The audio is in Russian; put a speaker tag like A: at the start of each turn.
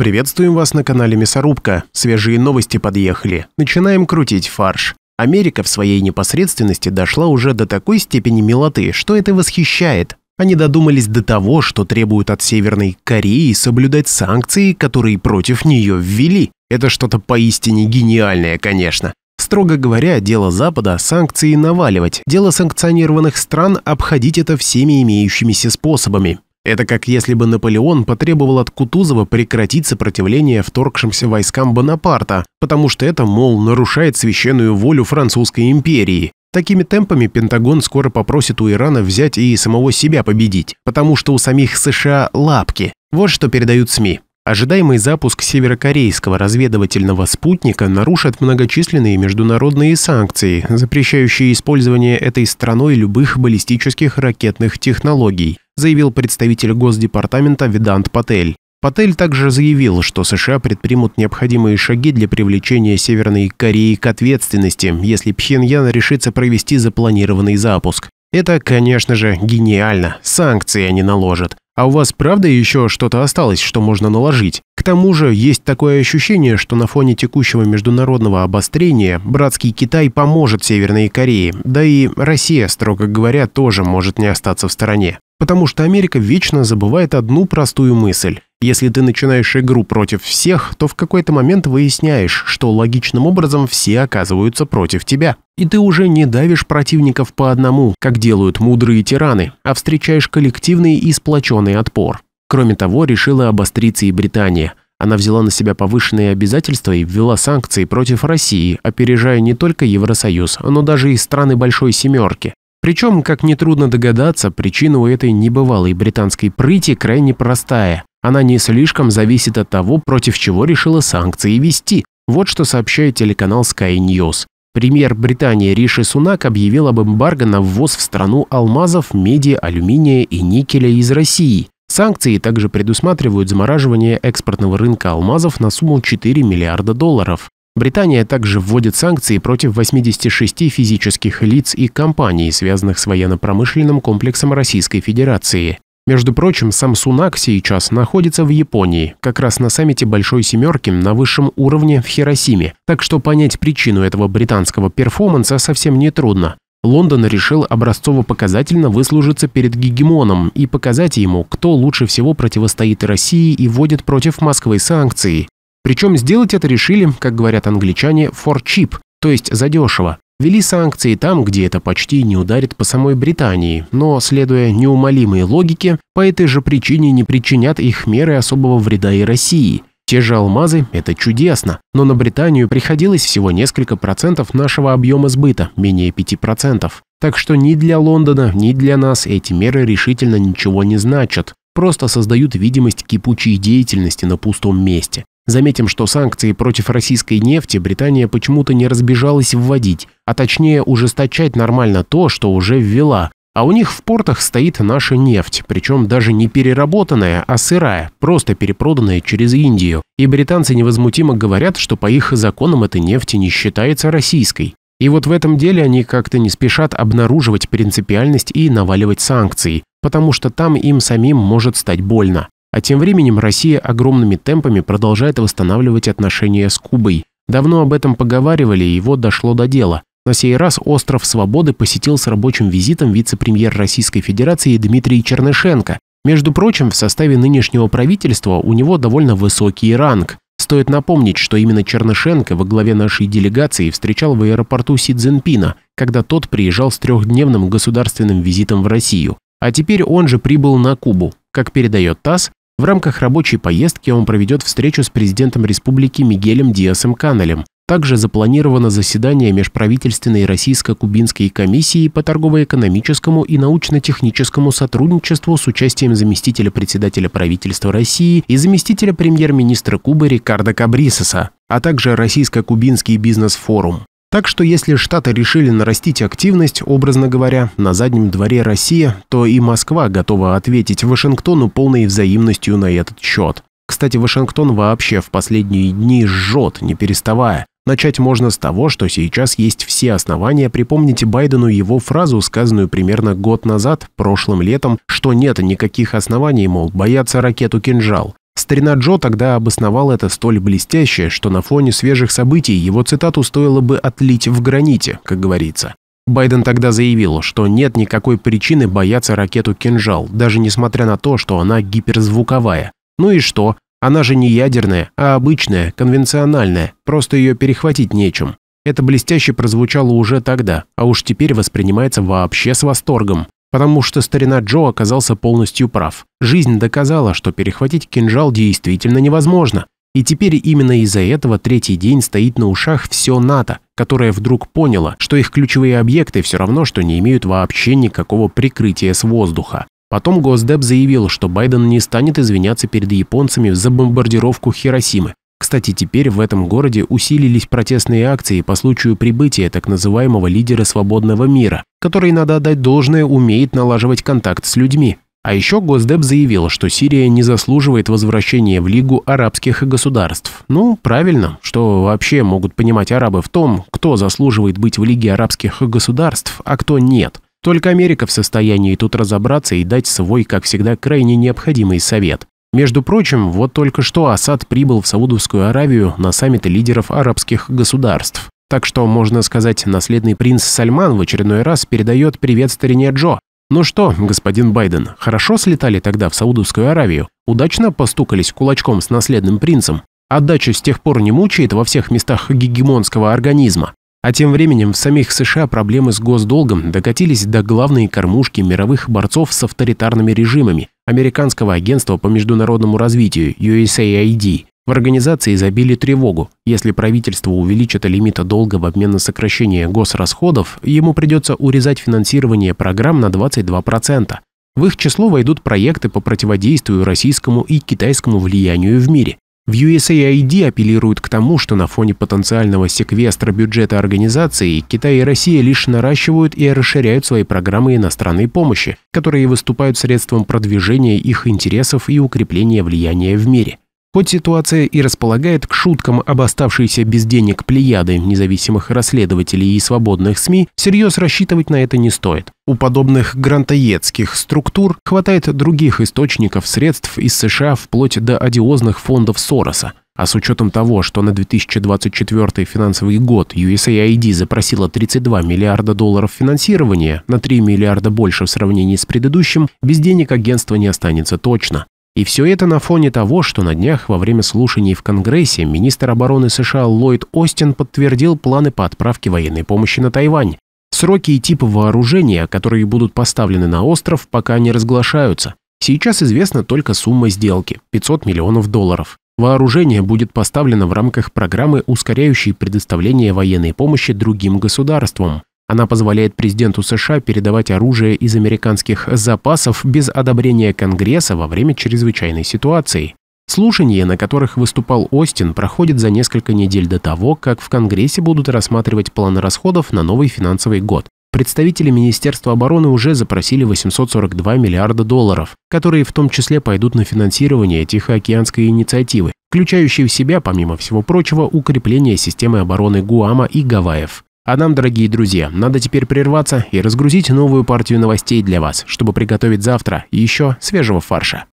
A: Приветствуем вас на канале Мясорубка. Свежие новости подъехали. Начинаем крутить фарш. Америка в своей непосредственности дошла уже до такой степени милоты, что это восхищает. Они додумались до того, что требуют от Северной Кореи соблюдать санкции, которые против нее ввели. Это что-то поистине гениальное, конечно. Строго говоря, дело Запада – санкции наваливать, дело санкционированных стран – обходить это всеми имеющимися способами. Это как если бы Наполеон потребовал от Кутузова прекратить сопротивление вторгшимся войскам Бонапарта, потому что это, мол, нарушает священную волю Французской империи. Такими темпами Пентагон скоро попросит у Ирана взять и самого себя победить, потому что у самих США лапки. Вот что передают СМИ. Ожидаемый запуск северокорейского разведывательного спутника нарушит многочисленные международные санкции, запрещающие использование этой страной любых баллистических ракетных технологий, заявил представитель Госдепартамента Видант Патель. Патель также заявил, что США предпримут необходимые шаги для привлечения Северной Кореи к ответственности, если Пхеньян решится провести запланированный запуск. Это, конечно же, гениально. Санкции они наложат. А у вас правда еще что-то осталось, что можно наложить? К тому же есть такое ощущение, что на фоне текущего международного обострения братский Китай поможет Северной Корее, да и Россия, строго говоря, тоже может не остаться в стороне. Потому что Америка вечно забывает одну простую мысль. Если ты начинаешь игру против всех, то в какой-то момент выясняешь, что логичным образом все оказываются против тебя. И ты уже не давишь противников по одному, как делают мудрые тираны, а встречаешь коллективный и сплоченный отпор. Кроме того, решила обостриться и Британия. Она взяла на себя повышенные обязательства и ввела санкции против России, опережая не только Евросоюз, но даже и страны Большой Семерки. Причем, как нетрудно догадаться, причина у этой небывалой британской прыти крайне простая. Она не слишком зависит от того, против чего решила санкции вести. Вот что сообщает телеканал Sky News. Премьер Британии Риши Сунак объявил об эмбарго на ввоз в страну алмазов, меди, алюминия и никеля из России. Санкции также предусматривают замораживание экспортного рынка алмазов на сумму 4 миллиарда долларов. Британия также вводит санкции против 86 физических лиц и компаний, связанных с военно-промышленным комплексом Российской Федерации. Между прочим, сам Сунак сейчас находится в Японии, как раз на саммите Большой Семерки на высшем уровне в Хиросиме, так что понять причину этого британского перформанса совсем нетрудно. Лондон решил образцово-показательно выслужиться перед гегемоном и показать ему, кто лучше всего противостоит России и вводит против Москвы санкции. Причем сделать это решили, как говорят англичане, for cheap, то есть задешево. Вели санкции там, где это почти не ударит по самой Британии, но, следуя неумолимой логике, по этой же причине не причинят их меры особого вреда и России. Те же алмазы – это чудесно, но на Британию приходилось всего несколько процентов нашего объема сбыта, менее 5%. Так что ни для Лондона, ни для нас эти меры решительно ничего не значат, просто создают видимость кипучей деятельности на пустом месте. Заметим, что санкции против российской нефти Британия почему-то не разбежалась вводить, а точнее ужесточать нормально то, что уже ввела. А у них в портах стоит наша нефть, причем даже не переработанная, а сырая, просто перепроданная через Индию. И британцы невозмутимо говорят, что по их законам эта нефть не считается российской. И вот в этом деле они как-то не спешат обнаруживать принципиальность и наваливать санкции, потому что там им самим может стать больно. А тем временем Россия огромными темпами продолжает восстанавливать отношения с Кубой. Давно об этом поговаривали, и вот дошло до дела. На сей раз остров Свободы посетил с рабочим визитом вице-премьер Российской Федерации Дмитрий Чернышенко. Между прочим, в составе нынешнего правительства у него довольно высокий ранг. Стоит напомнить, что именно Чернышенко во главе нашей делегации встречал в аэропорту Си Цзиньпина, когда тот приезжал с трехдневным государственным визитом в Россию. А теперь он же прибыл на Кубу. Как передает ТАСС, в рамках рабочей поездки он проведет встречу с президентом республики Мигелем Диасом Каналем. Также запланировано заседание Межправительственной Российско-Кубинской комиссии по торгово-экономическому и научно-техническому сотрудничеству с участием заместителя председателя правительства России и заместителя премьер-министра Кубы Рикардо Кабрисоса, а также Российско-Кубинский бизнес-форум. Так что если Штаты решили нарастить активность, образно говоря, на заднем дворе Россия, то и Москва готова ответить Вашингтону полной взаимностью на этот счет. Кстати, Вашингтон вообще в последние дни жжет, не переставая. Начать можно с того, что сейчас есть все основания припомнить Байдену его фразу, сказанную примерно год назад, прошлым летом, что нет никаких оснований, мол, бояться ракету «Кинжал». Старина Джо тогда обосновал это столь блестяще, что на фоне свежих событий его цитату стоило бы отлить в граните, как говорится. Байден тогда заявил, что нет никакой причины бояться ракету «Кинжал», даже несмотря на то, что она гиперзвуковая. Ну и что? Она же не ядерная, а обычная, конвенциональная, просто ее перехватить нечем. Это блестяще прозвучало уже тогда, а уж теперь воспринимается вообще с восторгом. Потому что старина Джо оказался полностью прав. Жизнь доказала, что перехватить кинжал действительно невозможно. И теперь именно из-за этого третий день стоит на ушах все НАТО, которое вдруг поняло, что их ключевые объекты все равно, что не имеют вообще никакого прикрытия с воздуха. Потом Госдеп заявил, что Байден не станет извиняться перед японцами за бомбардировку Хиросимы, кстати, теперь в этом городе усилились протестные акции по случаю прибытия так называемого лидера свободного мира, который, надо отдать должное, умеет налаживать контакт с людьми. А еще Госдеп заявил, что Сирия не заслуживает возвращения в Лигу арабских государств. Ну, правильно, что вообще могут понимать арабы в том, кто заслуживает быть в Лиге арабских государств, а кто нет. Только Америка в состоянии тут разобраться и дать свой, как всегда, крайне необходимый совет. Между прочим, вот только что Асад прибыл в Саудовскую Аравию на саммит лидеров арабских государств. Так что, можно сказать, наследный принц Сальман в очередной раз передает привет старине Джо. Ну что, господин Байден, хорошо слетали тогда в Саудовскую Аравию? Удачно постукались кулачком с наследным принцем? Отдача с тех пор не мучает во всех местах гегемонского организма. А тем временем в самих США проблемы с госдолгом докатились до главной кормушки мировых борцов с авторитарными режимами Американского агентства по международному развитию USAID в организации забили тревогу. Если правительство увеличит лимита долга в обмен на сокращение госрасходов, ему придется урезать финансирование программ на 22%. В их число войдут проекты по противодействию российскому и китайскому влиянию в мире, в USAID апеллируют к тому, что на фоне потенциального секвестра бюджета организации Китай и Россия лишь наращивают и расширяют свои программы иностранной помощи, которые выступают средством продвижения их интересов и укрепления влияния в мире. Хоть ситуация и располагает к шуткам об оставшейся без денег плеяды независимых расследователей и свободных СМИ, всерьез рассчитывать на это не стоит. У подобных грантоедских структур хватает других источников средств из США вплоть до одиозных фондов Сороса. А с учетом того, что на 2024 финансовый год USAID запросила 32 миллиарда долларов финансирования, на 3 миллиарда больше в сравнении с предыдущим, без денег агентство не останется точно. И все это на фоне того, что на днях во время слушаний в Конгрессе министр обороны США Ллойд Остин подтвердил планы по отправке военной помощи на Тайвань. Сроки и типы вооружения, которые будут поставлены на остров, пока не разглашаются. Сейчас известна только сумма сделки – 500 миллионов долларов. Вооружение будет поставлено в рамках программы, ускоряющей предоставление военной помощи другим государствам. Она позволяет президенту США передавать оружие из американских запасов без одобрения Конгресса во время чрезвычайной ситуации. Слушания, на которых выступал Остин, проходят за несколько недель до того, как в Конгрессе будут рассматривать план расходов на новый финансовый год. Представители Министерства обороны уже запросили 842 миллиарда долларов, которые в том числе пойдут на финансирование Тихоокеанской инициативы, включающей в себя, помимо всего прочего, укрепление системы обороны Гуама и Гавайев. А нам, дорогие друзья, надо теперь прерваться и разгрузить новую партию новостей для вас, чтобы приготовить завтра еще свежего фарша.